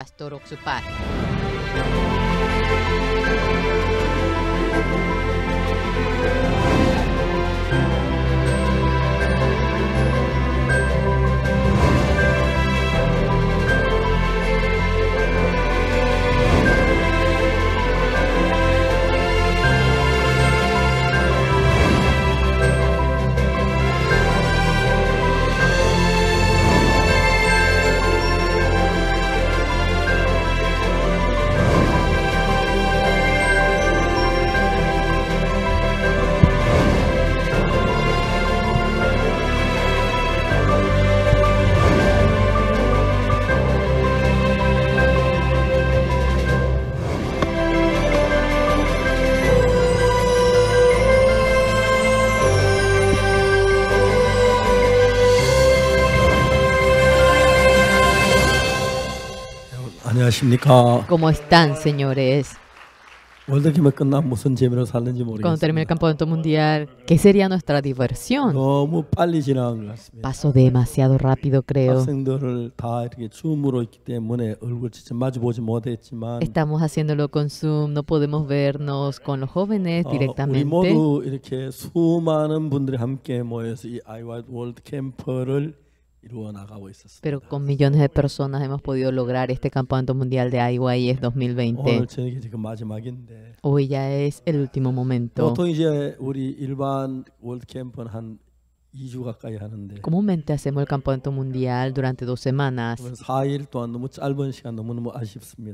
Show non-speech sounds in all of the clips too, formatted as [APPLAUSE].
Pastor Oksupat. 안녕하십니까. ¿Cómo están, señores? Cuando termine el campeonato mundial, ¿qué sería nuestra diversión? Pasó demasiado rápido, creo. Estamos haciéndolo con Zoom, no podemos vernos con los jóvenes directamente. Pero con millones de personas hemos podido lograr este Campeonato Mundial de es 2020. Hoy ya es el último momento. Comúnmente hacemos el campamento mundial durante dos semanas.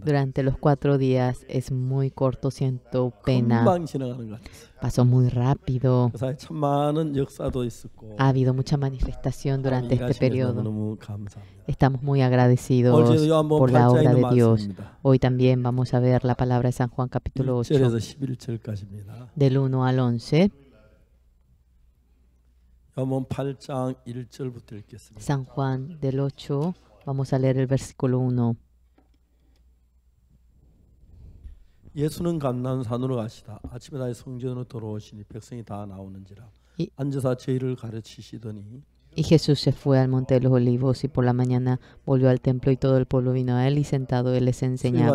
Durante los cuatro días es muy corto, siento pena. Pasó muy rápido. Ha habido mucha manifestación durante este periodo. Estamos muy agradecidos por la obra de Dios. Hoy también vamos a ver la palabra de San Juan capítulo 8, del 1 al 11. 요한복음 8장 1절부터 읽겠습니다. San Juan del 8, vamos a leer el versículo 1. 예수는 감난산으로 가시다 아침에 다시 성전으로 돌아오시니 백성이 다 나오는지라 앉아서 저희를 가르치시더니 Y Jesús se fue al monte de los olivos y por la mañana volvió al templo y todo el pueblo vino a él y sentado él les enseñaba.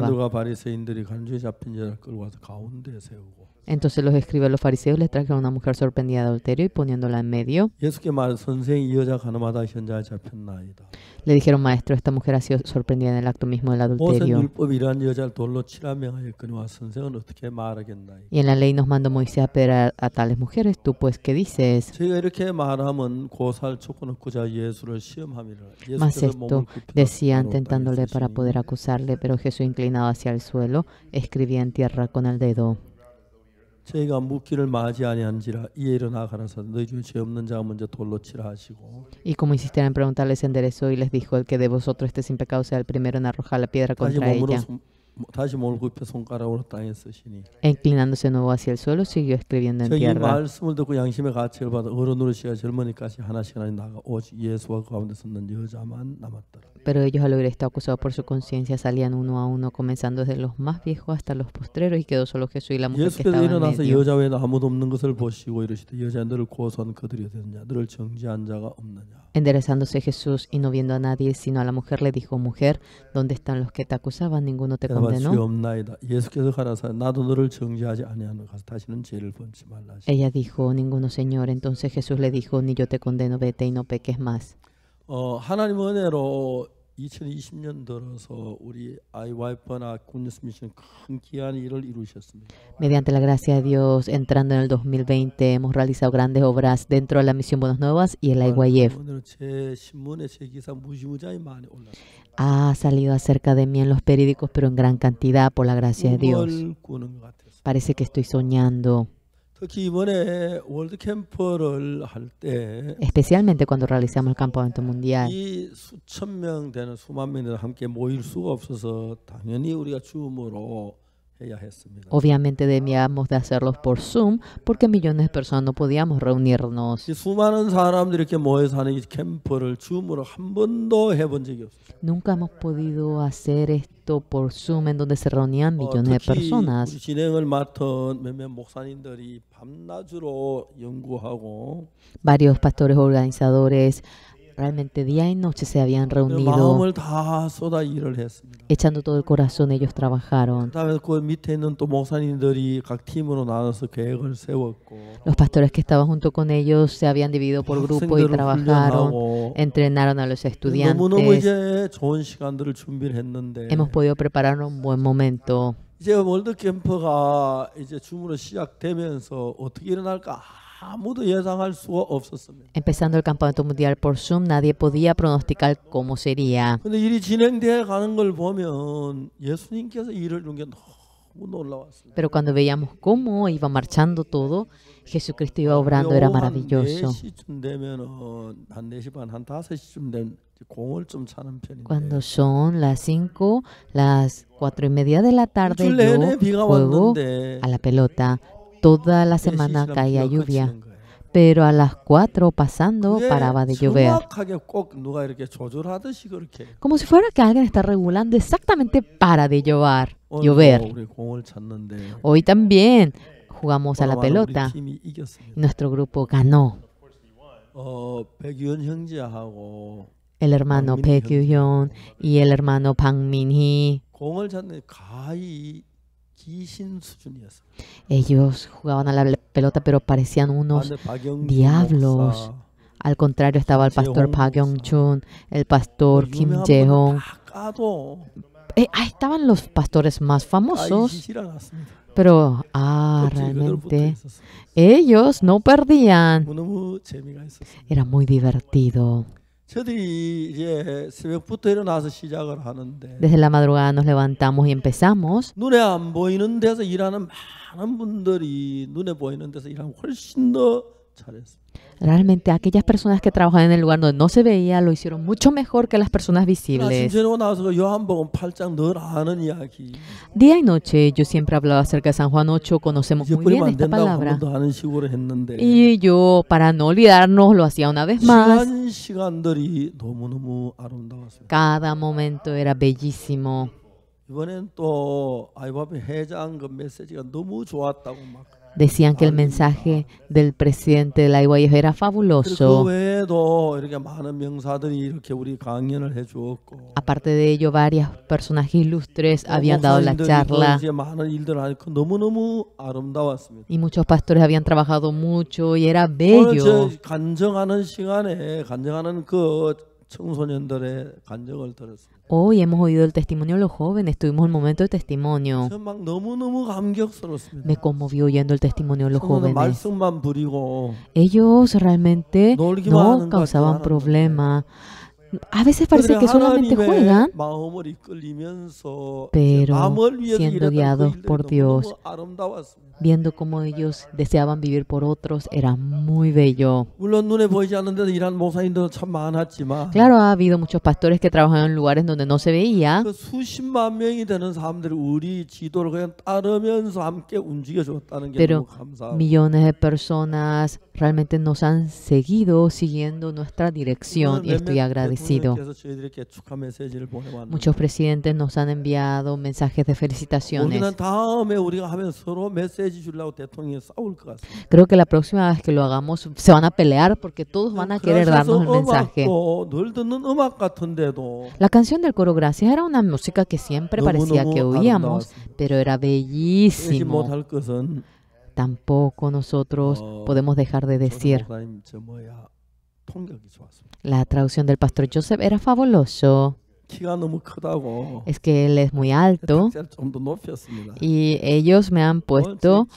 Entonces los escribas los fariseos les trajeron a una mujer sorprendida de adulterio y poniéndola en medio. Le dijeron, maestro, esta mujer ha sido sorprendida en el acto mismo del adulterio. Y en la ley nos mandó Moisés a pedir a tales mujeres. Tú pues, ¿qué dices? Más esto decían tentándole para poder acusarle, pero Jesús inclinado hacia el suelo, escribía en tierra con el dedo. Y como insistieron en preguntarles enderezó y les dijo el que de vosotros esté sin pecado sea el primero en arrojar la piedra contra ella. Inclinándose nuevo hacia el suelo, siguió escribiendo en tierra. Pero ellos al haber estado acusado por su conciencia salían uno a uno, comenzando desde los más viejos hasta los postreros, y quedó solo Jesús y la mujer que estaba en medio. Enderezándose Jesús y no viendo a nadie, sino a la mujer, le dijo, Mujer, ¿dónde están los que te acusaban? Ninguno te conoce 해야 되노? 예수께서 가라사 나도 너를 정죄하지 아니하노 가서 다시는 죄를 범치 말라. Ella dijo, ninguno Señor. Entonces Jesús le dijo, ni yo te condeno, vete y no peques más. 어, 하나님 은혜로 Mediante la gracia de Dios, entrando en el 2020, hemos realizado grandes obras dentro de la Misión Buenos Nuevas y el IYF. Ha salido acerca de mí en los periódicos, pero en gran cantidad por la gracia de Dios. Parece que estoy soñando. Especialmente cuando realizamos el campamento mundial. 수천 명 되는 수만 명들 함께 모일 수가 없어서 당연히 우리가 줌으로 Obviamente debíamos de hacerlos por Zoom porque millones de personas no podíamos reunirnos. Nunca hemos podido hacer esto por Zoom en donde se reunían millones de personas. Varios pastores organizadores Realmente día y noche se habían reunido. Echando todo el corazón ellos trabajaron. Los pastores que estaban junto con ellos se habían dividido por grupo y trabajaron. Entrenaron a los estudiantes. Hemos podido preparar un buen momento. Empezando el Campamento mundial por Zoom, nadie podía pronosticar cómo sería. Pero cuando veíamos cómo iba marchando todo, Jesucristo iba obrando, era maravilloso. Cuando son las 5, las 4 y media de la tarde, yo juego a la pelota. Toda la semana caía lluvia, pero a las cuatro pasando paraba de llover. Como si fuera que alguien está regulando exactamente para de llover. llover. Hoy también jugamos a la pelota. Nuestro grupo ganó. El hermano Pek Hyun y el hermano Pang Min Hee ellos jugaban a la pelota pero parecían unos diablos. Al contrario estaba el pastor Park Young-chun, el pues pastor Kim Jae-hong. Eh, ahí estaban los pastores más famosos. Pero, ah, realmente, ellos no perdían. Era muy divertido. Desde la madrugada nos levantamos y empezamos. Realmente aquellas personas que trabajaban en el lugar donde no se veía lo hicieron mucho mejor que las personas visibles. Día y noche yo siempre hablaba acerca de San Juan 8, conocemos muy bien esta palabra. Y yo, para no olvidarnos, lo hacía una vez más. Cada momento era bellísimo. Decían que el mensaje del presidente de la IYF era fabuloso. Aparte de ello, varios personajes ilustres habían dado la charla. Y muchos pastores habían trabajado mucho y era bello. Hoy hemos oído el testimonio de los jóvenes, tuvimos el momento de testimonio. Me conmovió oyendo el testimonio de los jóvenes. Ellos realmente no causaban problema, a veces parece que solamente juegan, pero siendo guiados por Dios, viendo cómo ellos deseaban vivir por otros, era muy bello. Claro, ha habido muchos pastores que trabajaron en lugares donde no se veía, pero millones de personas realmente nos han seguido siguiendo nuestra dirección y estoy agradecido. Muchos presidentes nos han enviado mensajes de felicitaciones. Creo que la próxima vez que lo hagamos se van a pelear porque todos van a querer darnos el mensaje. La canción del coro Gracias era una música que siempre parecía que oíamos, pero era bellísimo. Tampoco nosotros ah. podemos dejar de decir. La traducción del pastor Joseph era fabuloso. Es que él es muy alto y ellos me han puesto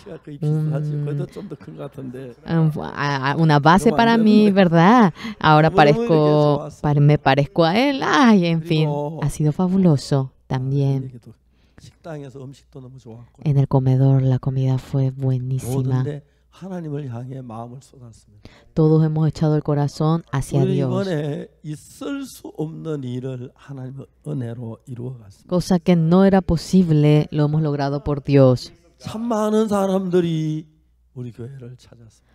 una base para mí, ¿verdad? Ahora parezco, me parezco a él. Ay, en fin, ha sido fabuloso también. En el comedor la comida fue buenísima. Todos hemos echado el corazón hacia Dios. Cosa que no era posible, lo hemos logrado por Dios.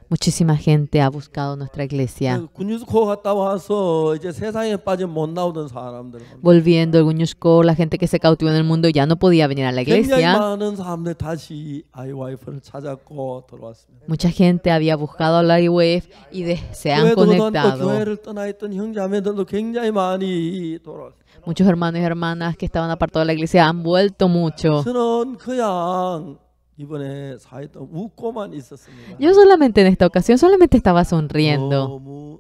Muchísima gente ha buscado nuestra iglesia. Volviendo al Guñusco, la gente que se cautivó en el mundo ya no podía venir a la iglesia. Mucha gente había buscado a la IWF y se han conectado. Muchos hermanos y hermanas que estaban apartados de la iglesia han vuelto mucho. Yo solamente en esta ocasión solamente estaba sonriendo.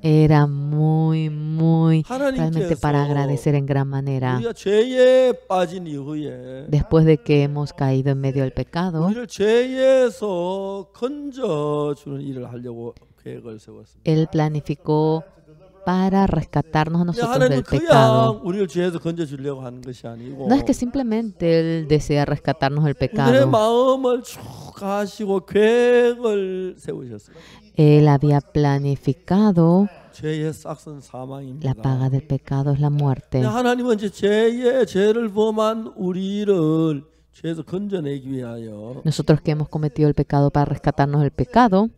Era muy, muy realmente para agradecer en gran manera. Después de que hemos caído en medio del pecado, él planificó para rescatarnos a nosotros del pecado. No es que simplemente Él desea rescatarnos del pecado. Él había planificado la paga del pecado es la muerte. Nosotros que hemos cometido el pecado para rescatarnos del pecado,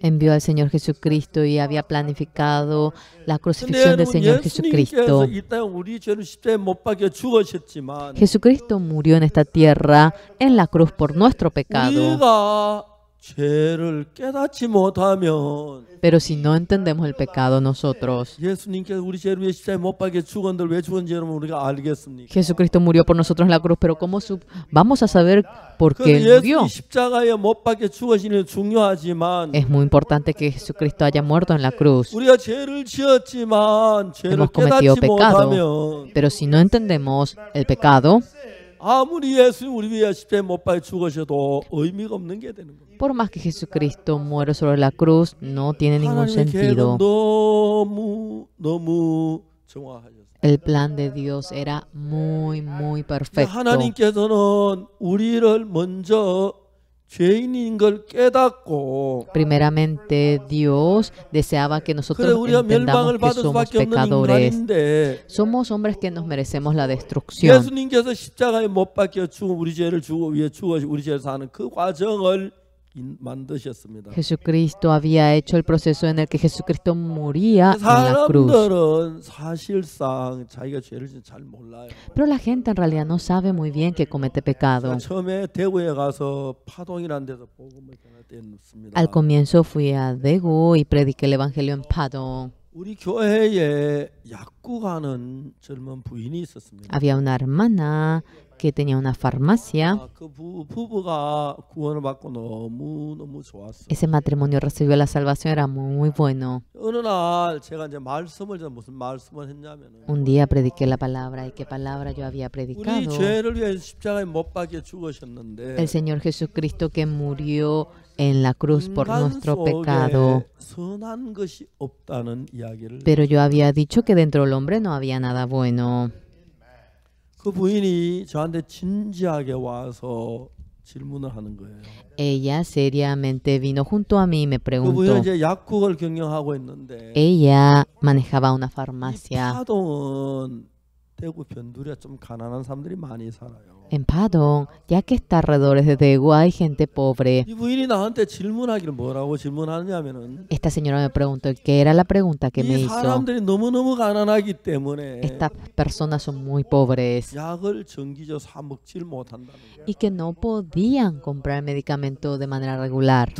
envió al Señor Jesucristo y había planificado la crucifixión del Señor Jesucristo. Jesucristo murió en esta tierra en la cruz por nuestro pecado. Pero si no entendemos el pecado nosotros, Jesucristo murió por nosotros en la cruz, pero ¿cómo vamos a saber por qué murió? Es muy importante que Jesucristo haya muerto en la cruz. Hemos cometido pecado, pero si no entendemos el pecado, por más que Jesucristo muera sobre la cruz, no tiene ningún sentido. El plan de Dios era muy muy perfecto. Primeramente Dios deseaba que nosotros entendamos que somos pecadores. Somos hombres que nos merecemos la destrucción. Jesucristo había hecho el proceso en el que Jesucristo moría en la cruz. Pero la gente en realidad no sabe muy bien que comete pecado. Al comienzo fui a Daegu y prediqué el Evangelio en Padong. Había una hermana que tenía una farmacia. Ese matrimonio recibió la salvación, era muy bueno. Un día prediqué la palabra y qué palabra yo había predicado. El Señor Jesucristo que murió en la cruz por nuestro pecado. Pero yo había dicho que dentro del hombre no había nada bueno. Ella seriamente vino junto a mí y me preguntó. Ella manejaba una farmacia. En ya que está alrededor de Daegu, hay gente pobre. Esta señora me preguntó qué era la pregunta que me hizo. Estas personas son muy pobres y que no podían comprar medicamento de manera regular.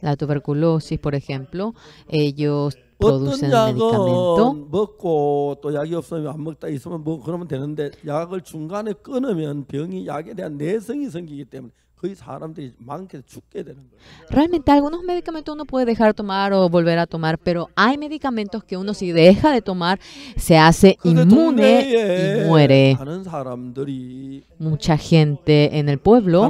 La tuberculosis, por ejemplo, ellos 어떤 약 d 먹고 또 약이 없으면 안 먹다 있으면 뭐 그러면 되는데 약을 중간에 끊으면 병이 약에 대한 내성이 생기기 때문에 Realmente algunos medicamentos uno puede dejar de tomar o volver a tomar, pero hay medicamentos que uno si deja de tomar se hace inmune y muere. Mucha gente en el pueblo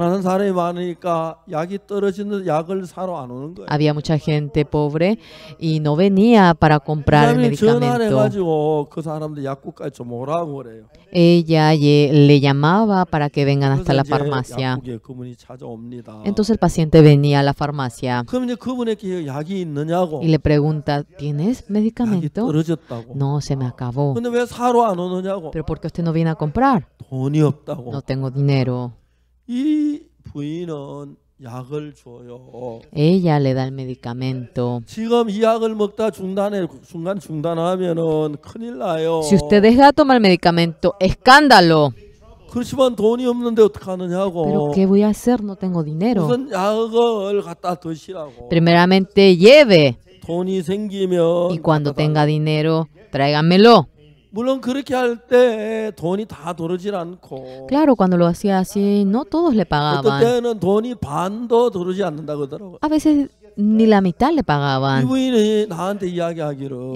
había mucha gente pobre y no venía para comprar el medicamento. Ella eh, le llamaba para que vengan hasta la farmacia. Entonces el paciente venía a la farmacia y le pregunta, ¿tienes medicamento? No, se me acabó. Pero ¿por qué usted no viene a comprar? No tengo dinero. Ella le da el medicamento. Si usted deja tomar el medicamento, escándalo. 그렇지만 돈이 없는데 어떻게 하느냐고. Pero qué voy a hacer? No tengo dinero. 우선 약을 갖다 드시라고. Primeramente lleve. 돈이 생기면. Y cuando tenga dinero, tráigamelo. 물론 그렇게 할때 돈이 다 돌아질 않고. Claro, cuando lo hacía así, no todos le pagaban. 어떤 때는 돈이 반도 돌아지 않는다 그러더라고. A veces ni la mitad le pagaban. Eh,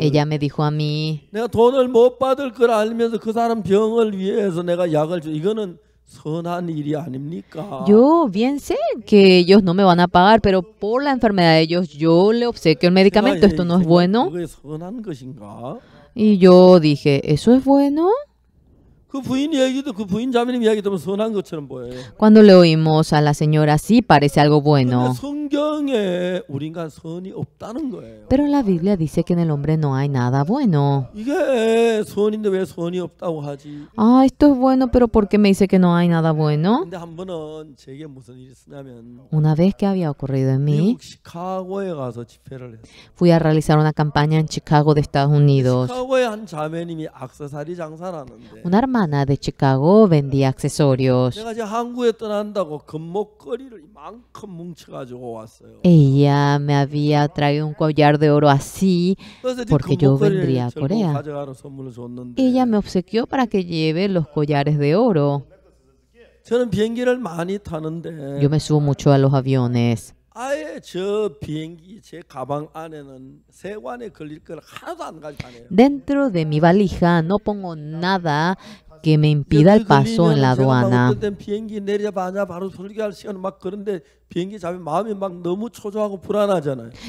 Ella me dijo a mí, yo bien sé que ellos no me van a pagar, pero por la enfermedad de ellos yo le obsequio el medicamento. Esto no es bueno. Y yo dije, ¿eso es bueno? Cuando le oímos a la señora, sí parece algo bueno. Pero en la Biblia dice que en el hombre no hay nada bueno. Ah, esto es bueno, pero ¿por qué me dice que no hay nada bueno? Una vez que había ocurrido en mí, fui a realizar una campaña en Chicago de Estados Unidos. Una hermana de Chicago vendía accesorios. Ella me había traído un collar de oro así porque yo vendría a Corea. Ella me obsequió para que lleve los collares de oro. Yo me subo mucho a los aviones. Dentro de mi valija no pongo nada que me impida el paso en la aduana.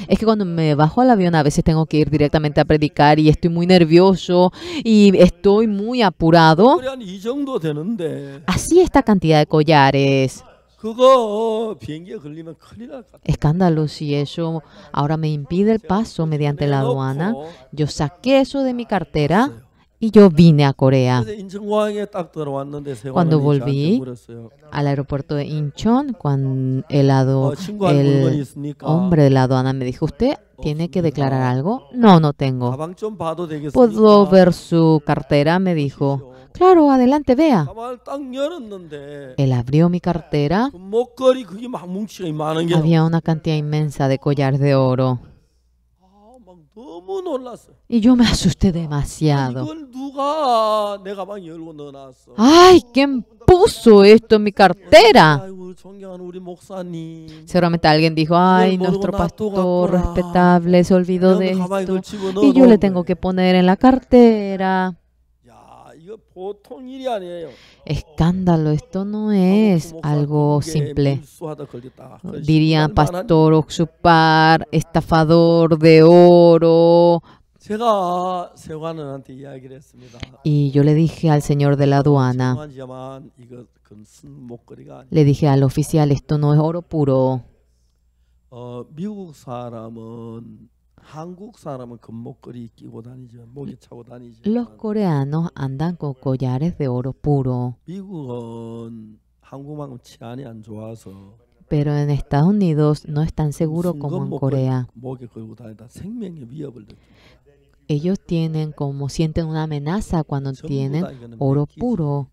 Es que cuando me bajo al avión a veces tengo que ir directamente a predicar y estoy muy nervioso y estoy muy apurado. Así esta cantidad de collares. Escándalo si eso ahora me impide el paso mediante la aduana. Yo saqué eso de mi cartera y yo vine a Corea. Cuando volví al aeropuerto de Incheon, cuando el, oh, hombre de la aduana me dijo, ¿usted oh, tiene que declarar algo? No, no tengo. ¿Puedo ver su cartera? Me pues dijo. Claro, adelante, vea. Él abrió mi cartera. Había una cantidad inmensa de collares de oro. Y yo me asusté demasiado. ¡Ay! ¿Quién puso esto en mi cartera? Seguramente alguien dijo, ay, nuestro pastor respetable se olvidó de esto. Y yo le tengo que poner en la cartera. Escándalo, esto no es algo simple. Diría Pastor Oxupar, estafador de oro. Y yo le dije al señor de la aduana, le dije al oficial, esto no es oro puro. Los coreanos andan con collares de oro puro. Pero en Estados Unidos no es tan seguro como en Corea. Ellos tienen como sienten una amenaza cuando tienen oro puro.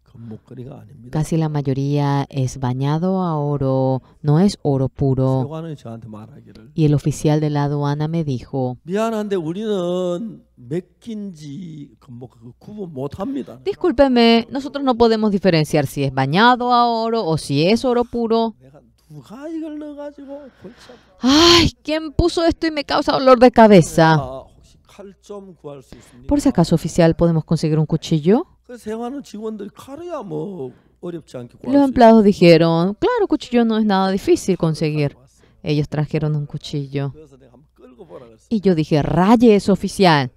Casi la mayoría es bañado a oro, no es oro puro. Y el oficial de la aduana me dijo, discúlpeme, nosotros no podemos diferenciar si es bañado a oro o si es oro puro. Ay, ¿quién puso esto y me causa dolor de cabeza? Por si acaso, oficial, ¿podemos conseguir un cuchillo? Los empleados dijeron, claro, cuchillo no es nada difícil conseguir. Ellos trajeron un cuchillo. Y yo dije, raye es oficial.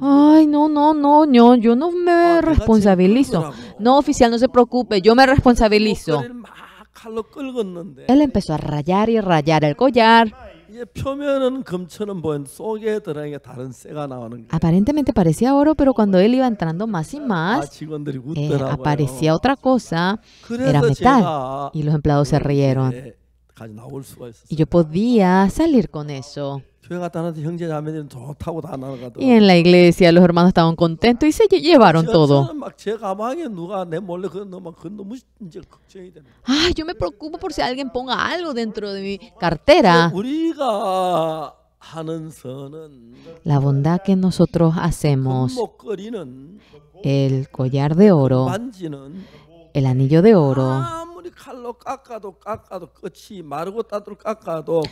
Ay, no, no, no, no, yo no me responsabilizo. No, oficial, no se preocupe, yo me responsabilizo. Él empezó a rayar y rayar el collar. Aparentemente parecía oro, pero cuando él iba entrando más y más, eh, aparecía otra cosa, era metal. Y los empleados se rieron. Y yo podía salir con eso. Y en la iglesia los hermanos estaban contentos y se llevaron todo. Ay, yo me preocupo por si alguien ponga algo dentro de mi cartera. La bondad que nosotros hacemos, el collar de oro, el anillo de oro,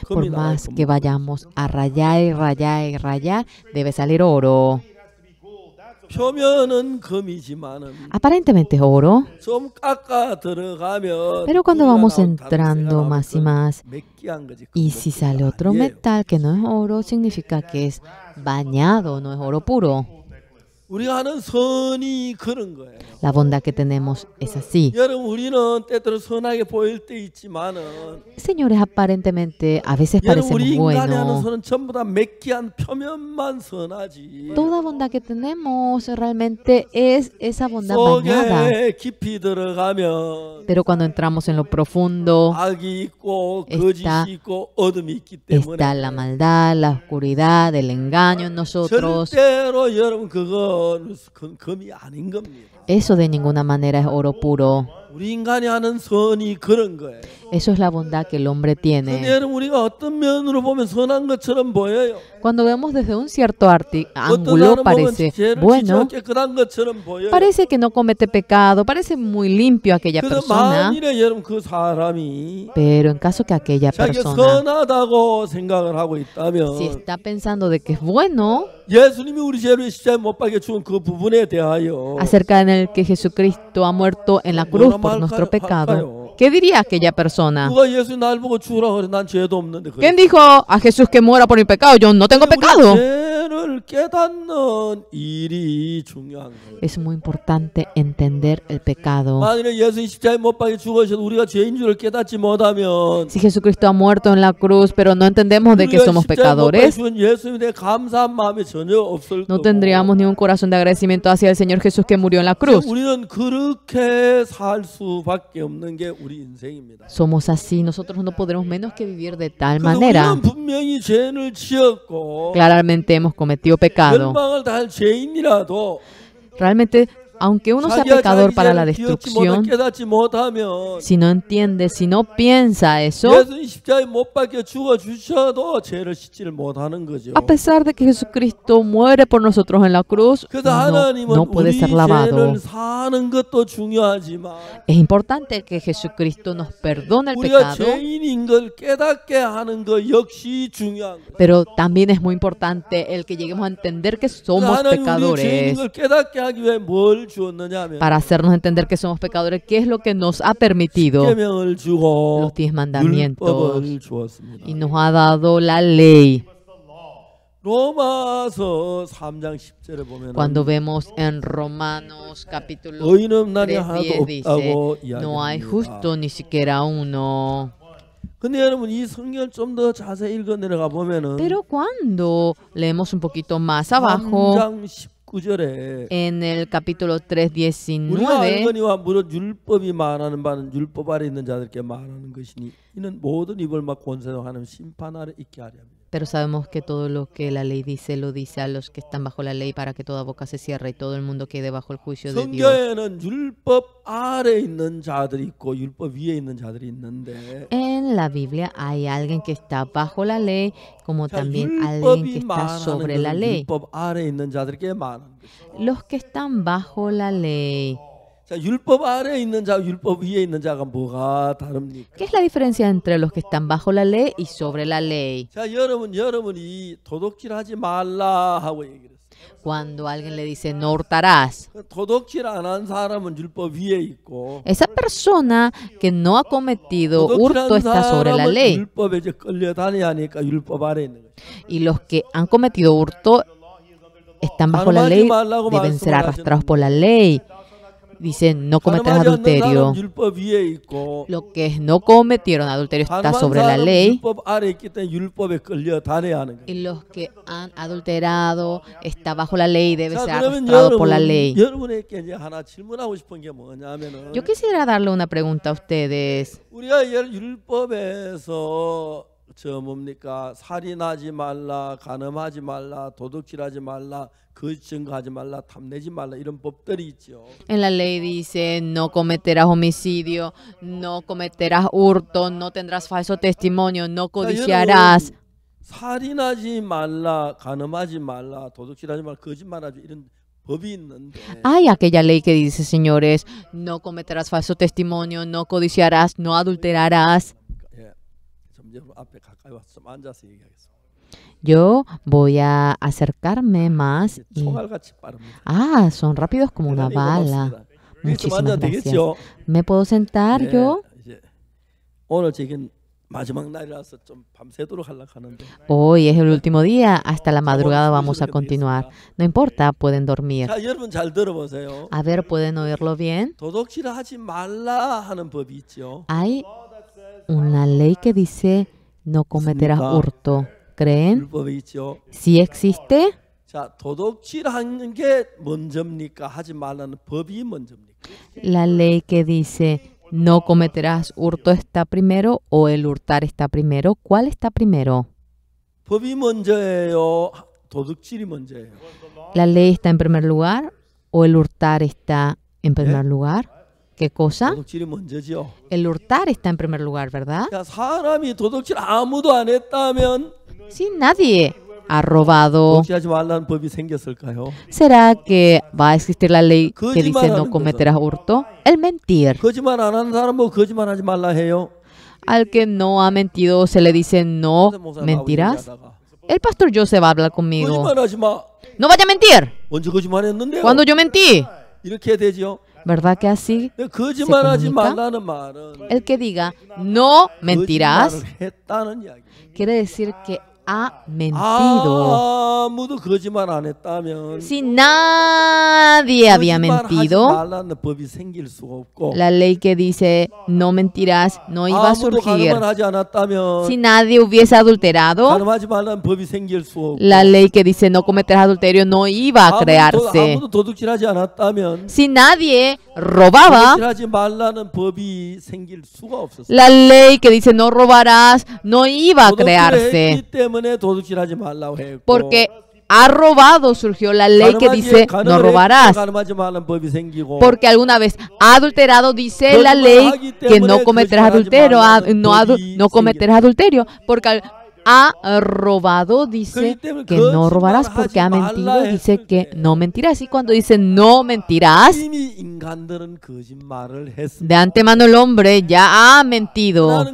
por más que vayamos a rayar y rayar y rayar, debe salir oro. Aparentemente es oro. Pero cuando vamos entrando más y más, y si sale otro metal que no es oro, significa que es bañado, no es oro puro. La bondad que tenemos es así. Señores, aparentemente a veces parecemos buenos. Toda bondad que tenemos realmente es esa bondad bañada. Pero cuando entramos en lo profundo, está, está la maldad, la oscuridad, el engaño en nosotros. Eso de ninguna manera es oro puro. Eso es la bondad que el hombre tiene. Ah, Cuando vemos desde un cierto ángulo, parece bueno, parece que no comete pecado, parece muy limpio aquella persona. Pero en caso que aquella persona, si está pensando de que es bueno, acerca en el que Jesucristo ha muerto en la cruz por nuestro pecado, ¿qué diría aquella persona? ¿Quién dijo a Jesús que muera por mi pecado? Yo no tengo pecado. Es muy importante entender el pecado. Si Jesucristo ha muerto en la cruz, pero no entendemos de que somos pecadores, no tendríamos ni un corazón de agradecimiento hacia el Señor Jesús que murió en la cruz. Somos así, nosotros no podremos menos que vivir de tal manera. Claramente hemos cometido cometió pecado. Realmente aunque uno sea pecador para la destrucción, si no entiende, si no piensa eso, a pesar de que Jesucristo muere por nosotros en la cruz, no, puede ser lavado. Es importante que Jesucristo nos perdone el pecado, pero también es muy importante el que lleguemos a entender que somos pecadores para hacernos entender que somos pecadores, ¿qué es lo que nos ha permitido los diez mandamientos y nos ha dado la ley. Cuando vemos en Romanos capítulo 3, 10 dice, no hay justo ni siquiera uno. Pero cuando leemos un poquito más abajo, en el capítulo 3, 19 것이니 이는 모든 입을 막권세 하는 심판 아래 있게 하려 pero sabemos que todo lo que la ley dice lo dice a los que están bajo la ley para que toda boca se cierre y todo el mundo quede bajo el juicio de Dios. En la Biblia hay alguien que está bajo la ley como también alguien que está sobre la ley. Los que están bajo la ley ¿Qué es la diferencia entre los que están bajo la ley y sobre la ley? Cuando alguien le dice no hurtarás, esa persona que no ha cometido hurto está sobre la ley. Y los que han cometido hurto están bajo la ley, deben ser arrastrados por la ley dicen no cometerás adulterio. Lo que no cometieron adulterio está sobre la ley. Y los que han adulterado está bajo la ley, debe ser arrastrado por la ley. Yo quisiera darle una pregunta a ustedes. 저 뭡니까 살인하지 말라 간음하지 말라 도둑질하지 말라 거짓 증거하지 말라 탐내지 말라 이런 법들이 있죠. En la ley dice no cometerás homicidio, no cometerás hurto, no tendrás falso testimonio, no codiciarás. 살인하지 말라 간음하지 말라 도둑질하지 말라 거짓말하지 이런 Hay aquella ley que dice, señores, no cometerás falso testimonio, no codiciarás, no adulterarás. Yo voy a acercarme ah, más y... Ah, son rápidos como una bala. Muchísimas gracias. ¿Me puedo sentar yo? Hoy es el último día, hasta la madrugada vamos a continuar. No importa, pueden dormir. A ver, pueden oírlo bien. Hay una ley que dice no cometerás hurto. ¿Creen? Si existe. La ley que dice no cometerás hurto está primero o el hurtar está primero. ¿Cuál está primero? La ley está en primer lugar o el hurtar está en primer ¿Eh? lugar. ¿Qué cosa? El hurtar está en primer lugar, ¿verdad? Si nadie ha robado, ¿será que va a existir la ley que dice no cometerás hurto? El mentir. Al que no ha mentido se le dice no mentirás. El pastor Joseph va a hablar conmigo. No vaya a mentir. Cuando yo mentí. ¿Verdad que así? El que diga, no mentirás, quiere decir que ha mentido. Si nadie había mentido, la ley que dice no mentirás no iba a surgir. Si nadie hubiese adulterado, la ley que dice no cometerás adulterio no iba a crearse. Si nadie robaba, la ley que dice no robarás no iba a crearse. Porque ha robado surgió la ley que dice no robarás. Porque alguna vez ha adulterado dice la ley que no cometerás adulterio, no, cometerás adulterio. Porque ha robado, dice que no robarás porque ha mentido, dice que no mentirás. Y cuando dice no mentirás, de antemano el hombre ya ha mentido.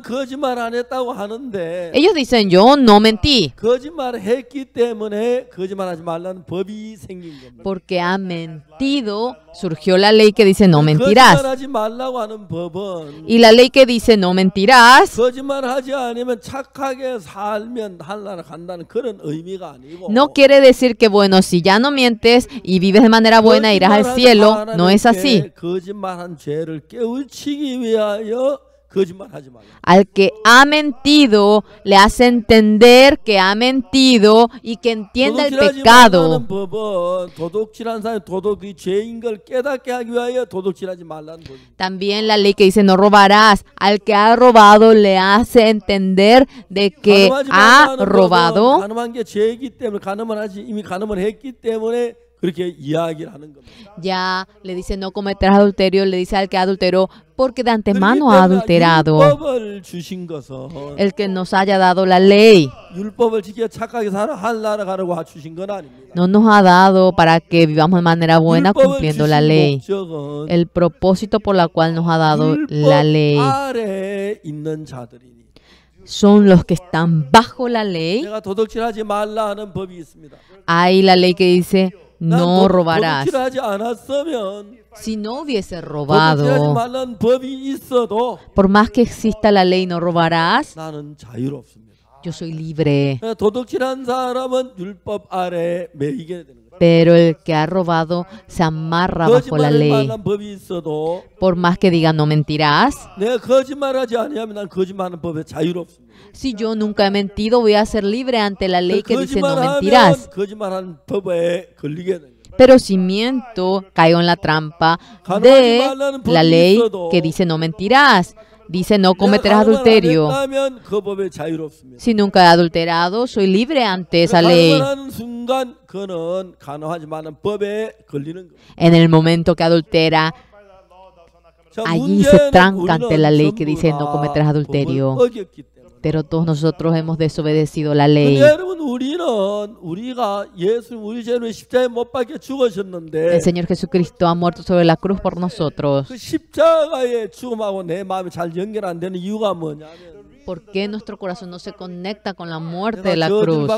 Ellos dicen, yo no mentí. Porque ha mentido, surgió la ley que dice no mentirás. Y la ley que dice no mentirás no quiere decir que, bueno, si ya no mientes y vives de manera buena, irás al cielo. No es así. Al que ha mentido, le hace entender que ha mentido y que entienda el pecado. También la ley que dice no robarás, al que ha robado le hace entender de que ha robado. Ya le dice no cometerás adulterio, le dice al que adulteró, porque de antemano ha adulterado. El que nos haya dado la ley no nos ha dado para que vivamos de manera buena cumpliendo la ley. El propósito por la cual nos ha dado la ley son los que están bajo la ley. Hay la ley que dice no robarás. Si no hubiese robado, por más que exista la ley, no robarás. Yo soy libre pero el que ha robado se amarra bajo la ley. Pues, Por más que diga no mentirás, pues, si yo nunca he mentido, voy a ser libre ante la ley que dice no mentirás. Pues, pero si miento, caigo en la trampa de la ley que dice no mentirás. Dice, no cometerás adulterio. Si nunca he adulterado, soy libre ante esa ley. En el momento que adultera, allí se tranca ante la ley que dice, no cometerás adulterio pero todos nosotros hemos desobedecido la ley. El Señor Jesucristo ha muerto sobre la cruz por nosotros. ¿Por qué nuestro corazón no se conecta con la muerte de la cruz?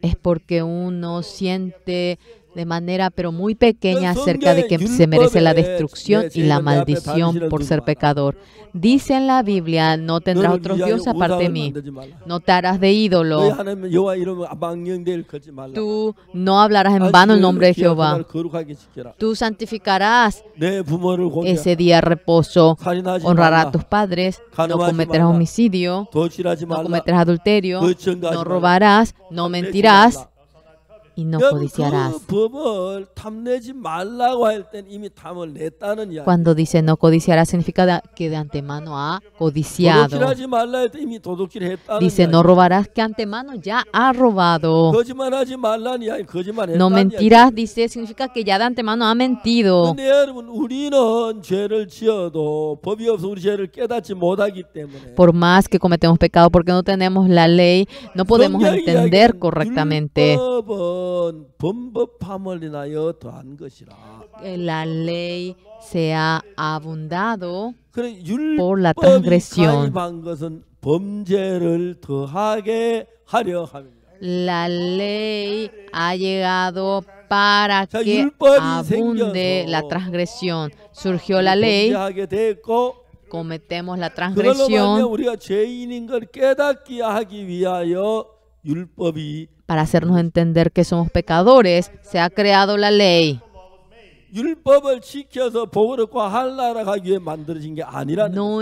Es porque uno siente de manera pero muy pequeña acerca de que se merece la destrucción y la maldición por ser pecador. Dice en la Biblia, no tendrás otros dioses aparte de mí, no te harás de ídolo, tú no hablarás en vano el nombre de Jehová, tú santificarás ese día de reposo, honrarás a tus padres, no cometerás homicidio, no cometerás adulterio, no robarás, no mentirás, y no codiciarás. Cuando dice no codiciarás significa que de antemano ha codiciado. Dice no robarás que antemano ya ha robado. No mentirás dice significa que ya de antemano ha mentido. Por más que cometemos pecado porque no tenemos la ley, no podemos entender correctamente. La ley se ha abundado por la transgresión. la ley ha llegado para que abunde la transgresión. Surgió la ley, cometemos la transgresión para hacernos entender que somos pecadores, se ha creado la ley. No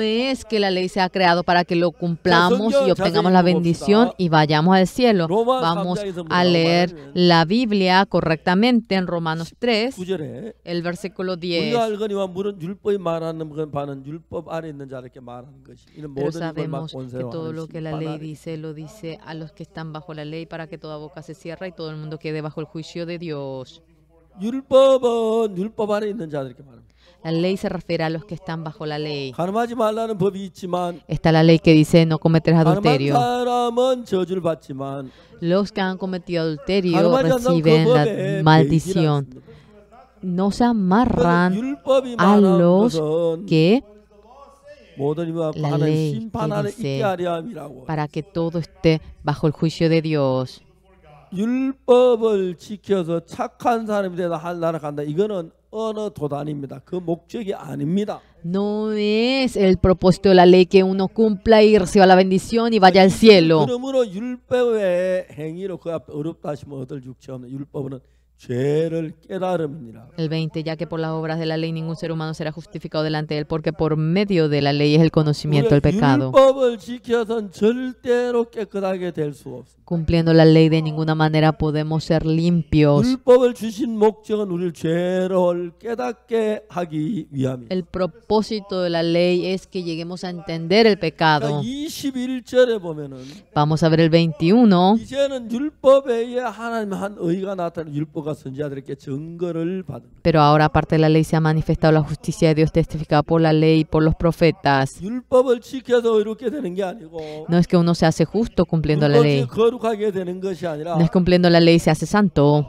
es que la ley se ha creado para que lo cumplamos y obtengamos la bendición y vayamos al cielo. Vamos a leer la Biblia correctamente en Romanos 3, el versículo 10. Pero sabemos que todo lo que la ley dice lo dice a los que están bajo la ley para que toda boca se cierre y todo el mundo quede bajo el juicio de Dios. La ley se refiere a los que están bajo la ley. Está la ley que dice no cometer adulterio. Los que han cometido adulterio reciben la maldición. No se amarran a los que la ley dice para que todo esté bajo el juicio de Dios. 율법을 지켜서 착한 사람이 되다 하나라 간다. 이거는 어느 도단입니다. 그 목적이 아닙니다. No es el propósito de la ley que uno cumpla y reciba la bendición y vaya al cielo. 그러므로 율법의 행위로 그 앞에 어렵다 하시면 얻을 육체 없는 율법은 El 20, ya que por las obras de la ley ningún ser humano será justificado delante de él, porque por medio de la ley es el conocimiento del pecado. Cumpliendo la ley de ninguna manera podemos ser limpios. El propósito de la ley es que lleguemos a entender el pecado. Vamos a ver el 21. Pero ahora, aparte de la ley, se ha manifestado la justicia de Dios testificada por la ley y por los profetas. No es que uno se hace justo cumpliendo la ley. No es cumpliendo la ley se hace santo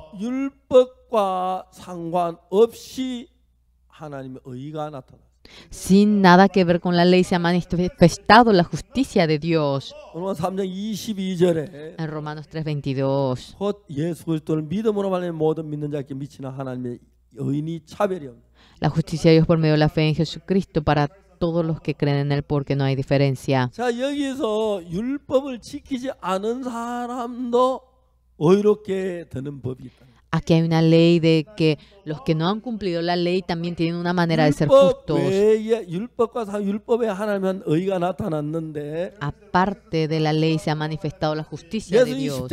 sin nada que ver con la ley, se ha manifestado la justicia de Dios. En Romanos 3:22. La justicia de Dios por medio de la fe en Jesucristo para todos los que creen en él porque no hay diferencia. Aquí hay una ley de que los que no han cumplido la ley también tienen una manera de ser justos. Aparte de la ley se ha manifestado la justicia de Dios.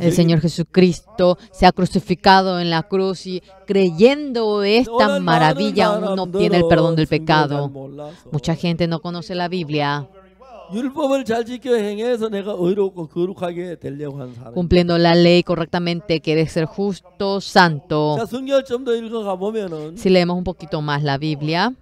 El Señor Jesucristo se ha crucificado en la cruz y creyendo esta maravilla uno obtiene el perdón del pecado. Mucha gente no conoce la Biblia. Cumpliendo la ley correctamente, quiere ser justo, santo. Si leemos un poquito más la Biblia,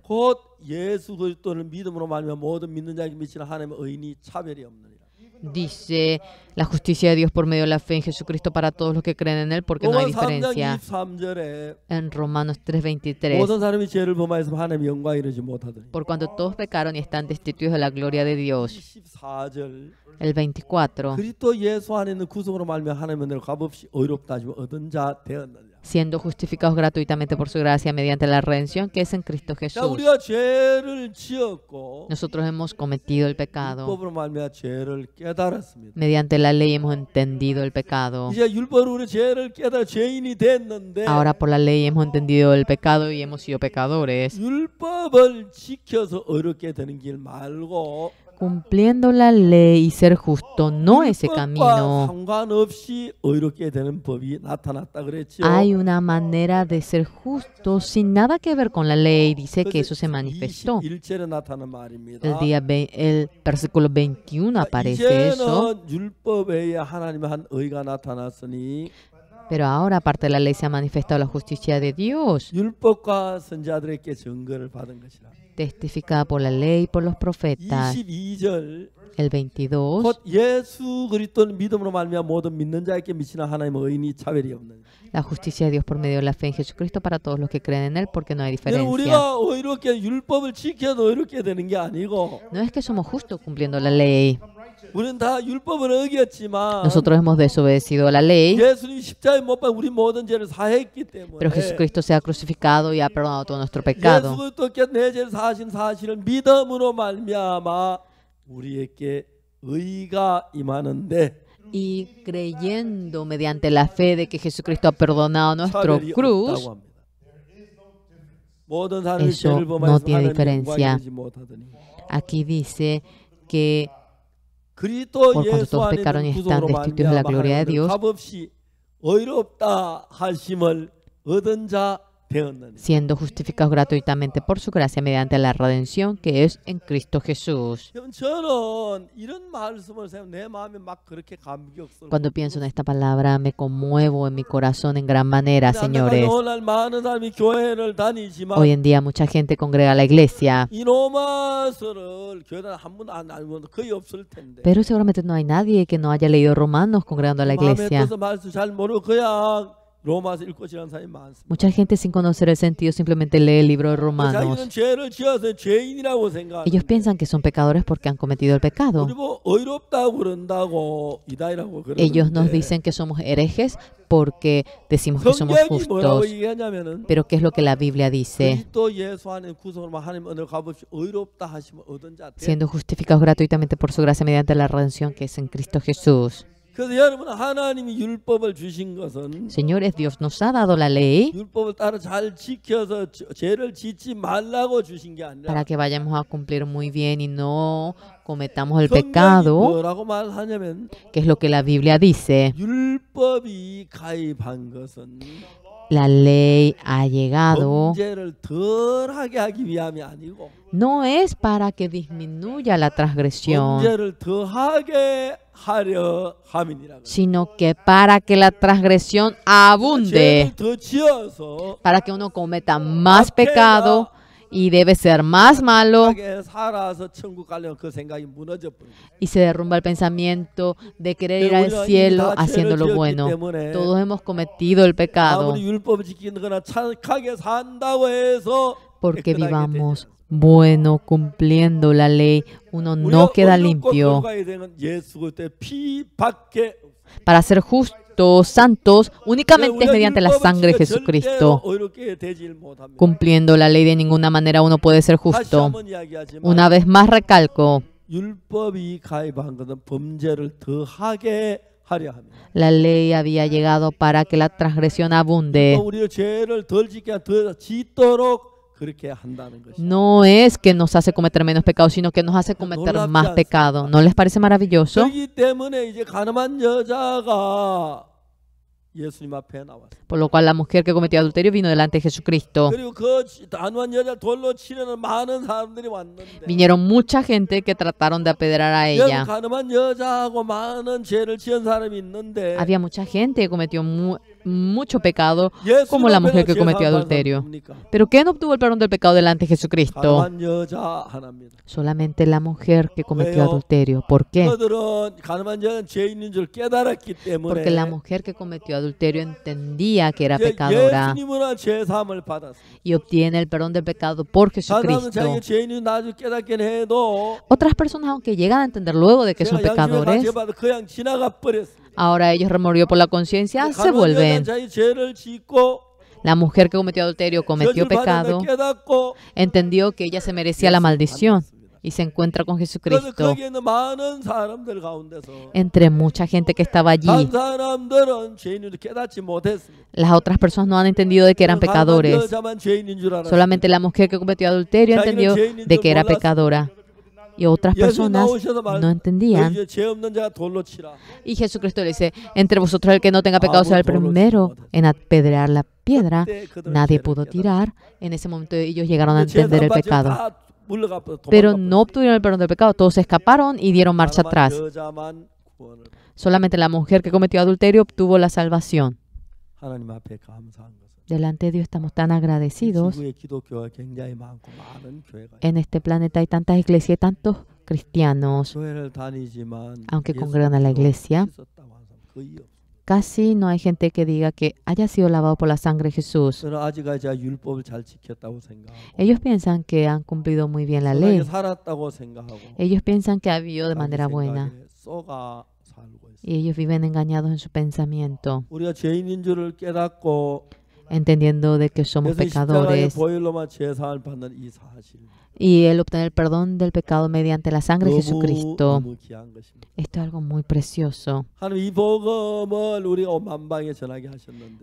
dice la justicia de Dios por medio de la fe en Jesucristo para todos los que creen en Él, porque no hay diferencia. En Romanos 3:23. Por cuanto todos pecaron y están destituidos de la gloria de Dios. El 24 siendo justificados gratuitamente por su gracia mediante la redención que es en Cristo Jesús. Nosotros hemos cometido el pecado. Mediante la ley hemos entendido el pecado. Ahora por la ley hemos entendido el pecado y hemos sido pecadores cumpliendo la ley y ser justo no ese camino. Hay una manera de ser justo sin nada que ver con la ley. Dice que eso se manifestó. El, día el versículo 21 aparece eso. Pero ahora, aparte de la ley, se ha manifestado la justicia de Dios, testificada por la ley y por los profetas. El 22. La justicia de Dios por medio de la fe en Jesucristo para todos los que creen en Él, porque no hay diferencia. No es que somos justos cumpliendo la ley. Nosotros hemos desobedecido la ley. Pero Jesucristo se ha crucificado y ha perdonado todo nuestro pecado. Y creyendo mediante la fe de que Jesucristo ha perdonado nuestro cruz, eso no tiene diferencia. Aquí dice que Por cuanto todos pecaron y están destituidos de la gloria de Dios, [LAUGHS] siendo justificados gratuitamente por su gracia mediante la redención que es en Cristo Jesús. Cuando pienso en esta palabra, me conmuevo en mi corazón en gran manera, señores. Hoy en día mucha gente congrega a la iglesia, pero seguramente no hay nadie que no haya leído Romanos congregando a la iglesia. Mucha gente sin conocer el sentido simplemente lee el libro de pues Romanos. Ellos piensan que son pecadores porque han cometido el pecado. Pues Ellos nos dicen que somos herejes porque decimos que somos pues, justos. Pero ¿qué es lo que la Biblia dice? Siendo justificados gratuitamente por su gracia mediante la redención que es en Cristo Jesús. Señores, Dios nos ha dado la ley para que vayamos a cumplir muy bien y no cometamos el pecado, que es lo que la Biblia dice. La ley ha llegado. No es para que disminuya la transgresión, sino que para que la transgresión abunde, para que uno cometa más pecado y debe ser más malo y se derrumba el pensamiento de querer ir al cielo haciendo lo bueno. Todos hemos cometido el pecado porque vivamos bueno cumpliendo la ley. Uno no queda limpio. Para ser justo santos únicamente es mediante la sangre de Jesucristo. Cumpliendo la ley de ninguna manera uno puede ser justo. Una vez más recalco, la ley había llegado para que la transgresión abunde. No es que nos hace cometer menos pecados sino que nos hace cometer más pecado. ¿No les parece maravilloso? Por lo cual la mujer que cometió adulterio vino delante de Jesucristo. Vinieron mucha gente que trataron de apedrear a ella. Había mucha gente que cometió adulterio mucho pecado como la mujer que cometió adulterio. Pero ¿quién obtuvo el perdón del pecado delante de Jesucristo? Solamente la mujer que cometió adulterio. ¿Por qué? Porque la mujer que cometió adulterio entendía que era pecadora y obtiene el perdón del pecado por Jesucristo. Otras personas, aunque llegan a entender luego de que son pecadores, Ahora ellos remordió por la conciencia, se vuelven. La mujer que cometió adulterio cometió pecado, entendió que ella se merecía la maldición y se encuentra con Jesucristo. Entre mucha gente que estaba allí, las otras personas no han entendido de que eran pecadores. Solamente la mujer que cometió adulterio entendió de que era pecadora y otras personas no entendían. Y Jesucristo le dice, entre vosotros el que no tenga pecado será el primero en apedrear la piedra. Nadie pudo tirar. En ese momento ellos llegaron a entender el pecado. Pero no obtuvieron el perdón del pecado. Todos escaparon y dieron marcha atrás. Solamente la mujer que cometió adulterio obtuvo la salvación. Delante de Dios estamos tan agradecidos. En este planeta hay tantas iglesias, y tantos cristianos, aunque congregan a la iglesia. Casi no hay gente que diga que haya sido lavado por la sangre de Jesús. Ellos piensan que han cumplido muy bien la ley. Ellos piensan que ha vivido de manera buena. Y ellos viven engañados en su pensamiento entendiendo de que somos pecadores y el obtener el perdón del pecado mediante la sangre de Jesucristo. Esto es algo muy precioso.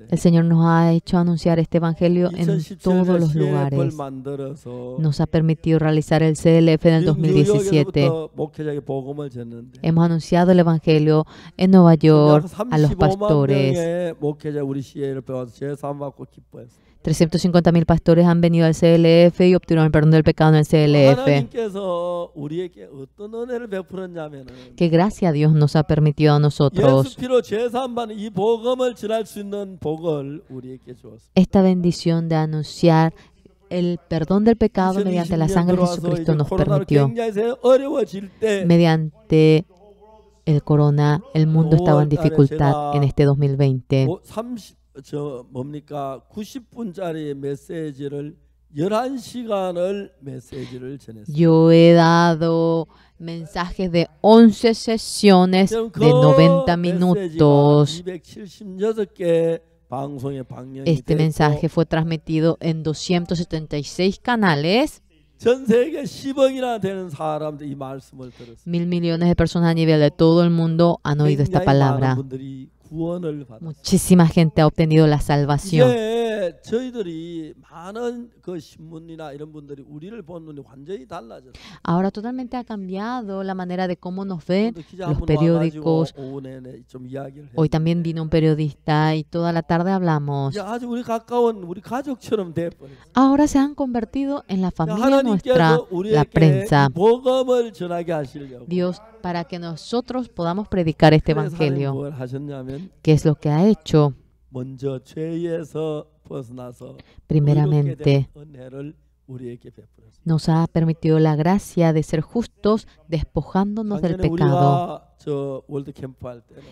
El Señor nos ha hecho anunciar este Evangelio en todos los lugares. Nos ha permitido realizar el CLF en 2017. Hemos anunciado el Evangelio en Nueva York a los pastores. 350.000 pastores han venido al CLF y obtuvieron el perdón del pecado en el CLF. Que gracia Dios nos ha permitido a nosotros. Esta bendición de anunciar el perdón del pecado mediante la sangre de Jesucristo nos permitió. Mediante el corona, el mundo estaba en dificultad en este 2020. 뭡니까 90 메시지를 11시간을 메시지를 Yo he dado mensajes de 11 sesiones de 90 minutos. Este mensaje fue transmitido en 276 canales. 전 세계 10억이나 되는 사람들이 이 말씀을 Mil millones de personas a nivel de todo el mundo han oído esta palabra. Muchísima gente ha obtenido la salvación. Ahora totalmente ha cambiado la manera de cómo nos ven los periódicos. Hoy también vino un periodista y toda la tarde hablamos. Ahora se han convertido en la familia nuestra, la prensa. Dios, para que nosotros podamos predicar este evangelio. ¿Qué es lo que ha hecho? Pues, Primeramente, nos ha permitido la gracia de ser justos despojándonos del pecado.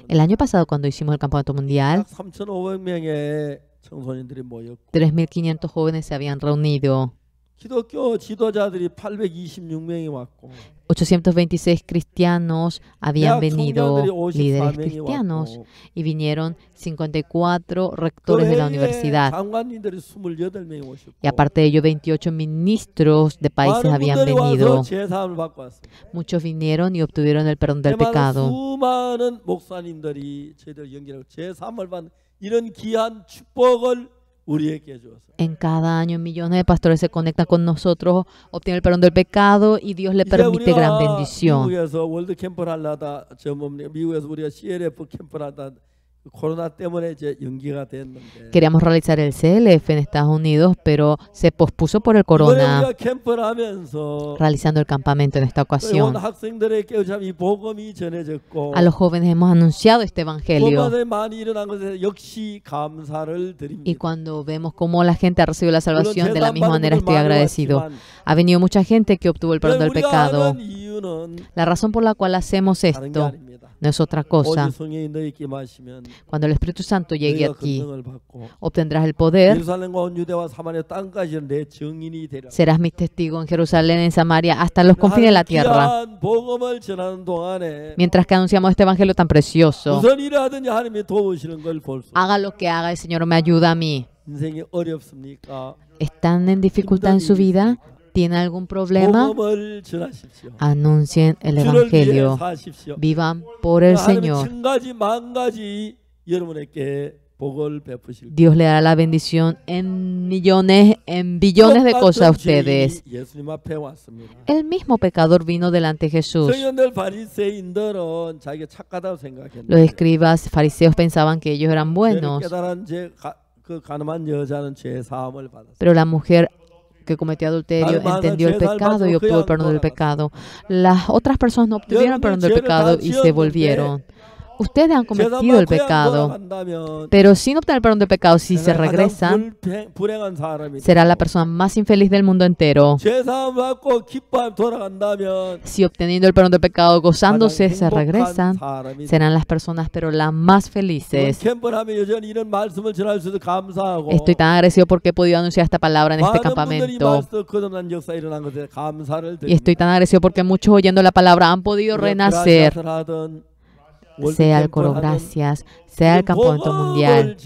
El año pasado, cuando hicimos el Campeonato Mundial, 3.500 ah, eh, jóvenes se habían reunido. 826 cristianos habían venido, líderes cristianos, y vinieron 54 rectores de la pues, universidad. Y aparte de ello, 28 ministros de países habían venido. Muchos vinieron y obtuvieron el perdón del pecado. En cada año millones de pastores se conectan con nosotros, obtienen el perdón del pecado y Dios le permite gran ah, bendición. Queríamos realizar el CLF en Estados Unidos, pero se pospuso por el corona, realizando el campamento en esta ocasión. A los jóvenes hemos anunciado este evangelio. Y cuando vemos cómo la gente ha recibido la salvación, de la misma manera estoy agradecido. Ha venido mucha gente que obtuvo el perdón del pecado. La razón por la cual hacemos esto no es otra cosa. Cuando el Espíritu Santo llegue a ti, obtendrás el poder. Oh, Serás mi testigo en Jerusalén, en Samaria, hasta los confines de la tierra. Mientras que anunciamos este evangelio tan precioso, haga lo que haga, el Señor me ayuda a mí. ¿Están en dificultad en su vida? tiene algún problema, anuncien el Evangelio, vivan por el Señor. Dios le dará la bendición en millones, en billones de cosas a ustedes. El mismo pecador vino delante de Jesús. Los escribas fariseos pensaban que ellos eran buenos. Pero la mujer que cometió adulterio entendió el pecado y obtuvo el perdón del pecado. Las otras personas no obtuvieron el perdón del pecado y se volvieron ustedes han cometido el pecado, pero sin obtener el perdón del pecado, si se regresan será la persona más infeliz del mundo entero. Si obteniendo el perdón del pecado, gozándose, se regresan, serán las personas, pero las más felices. Estoy tan agradecido porque he podido anunciar esta palabra en este campamento. Y estoy tan agradecido porque muchos oyendo la palabra han podido renacer sea el coro gracias, sea el campamento mundial.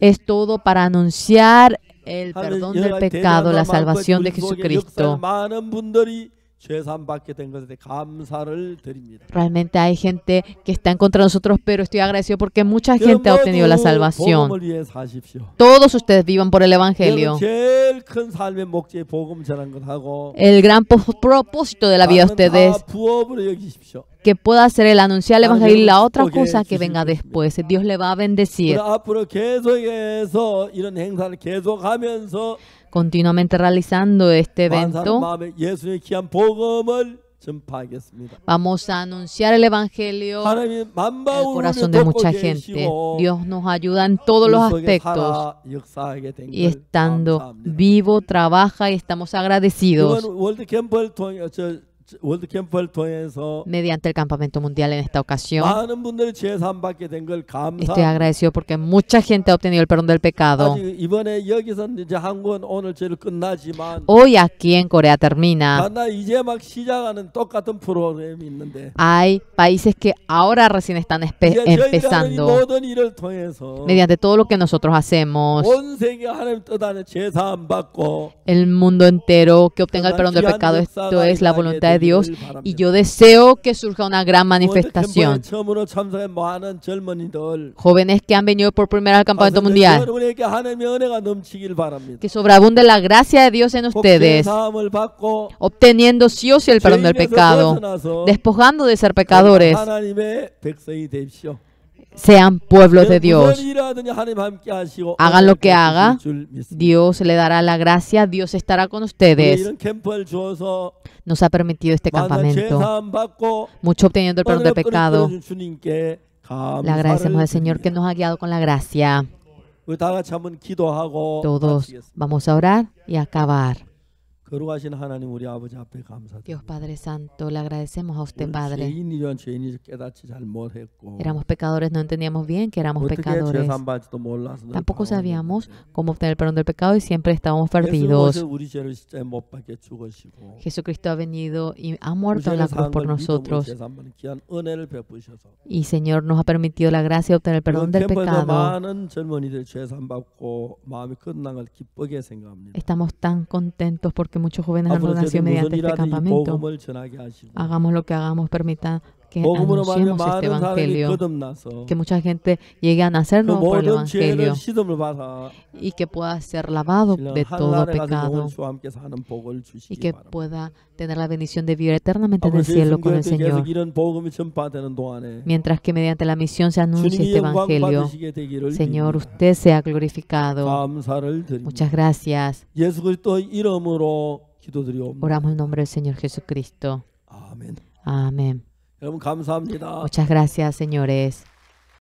Es todo para anunciar el perdón del pecado, la salvación de Jesucristo. Realmente hay gente que está en contra de nosotros, pero estoy agradecido porque mucha gente ha obtenido la salvación. Todos ustedes vivan por el Evangelio. El gran propósito de la vida de ustedes que pueda ser el anunciar el evangelio y la otra cosa que venga después. Dios le va a bendecir continuamente realizando este evento. Vamos a anunciar el Evangelio en el corazón de mucha gente. Dios nos ayuda en todos los aspectos. Y estando vivo, trabaja y estamos agradecidos mediante el campamento mundial en esta ocasión. Estoy agradecido porque mucha gente ha obtenido el perdón del pecado. Hoy aquí en Corea termina. Hay países que ahora recién están empezando. Mediante todo lo que nosotros hacemos, el mundo entero que obtenga el perdón del pecado, esto es la voluntad Dios y yo deseo que surja una gran manifestación. Jóvenes que han venido por primera vez al campamento mundial, que sobreabunde la gracia de Dios en ustedes, obteniendo sí o sí el perdón del pecado, despojando de ser pecadores sean pueblos de Dios. Hagan lo que haga, Dios le dará la gracia, Dios estará con ustedes. Nos ha permitido este campamento, mucho obteniendo el perdón del pecado. Le agradecemos al Señor que nos ha guiado con la gracia. Todos vamos a orar y acabar. Dios Padre Santo, le agradecemos a usted, Padre. Éramos pecadores, no entendíamos bien que éramos pecadores. Tampoco sabíamos cómo obtener el perdón del pecado y siempre estábamos perdidos. Jesucristo ha venido y ha muerto en la cruz por nosotros. Y Señor nos ha permitido la gracia de obtener el perdón del pecado. Estamos tan contentos porque muchos jóvenes han renacido mediante este campamento. Hagamos lo que hagamos, permita, que oh, anunciemos este evangelio, que mucha gente llegue a nacer nuevo por el evangelio y que pueda ser lavado de todo pecado y que pueda tener la bendición de vivir eternamente en el cielo con el Señor. Mientras que mediante la misión se anuncie este evangelio, Señor, usted sea glorificado. Muchas gracias. Oramos en nombre del Señor Jesucristo. Amén. Amén. Muchas gracias, señores.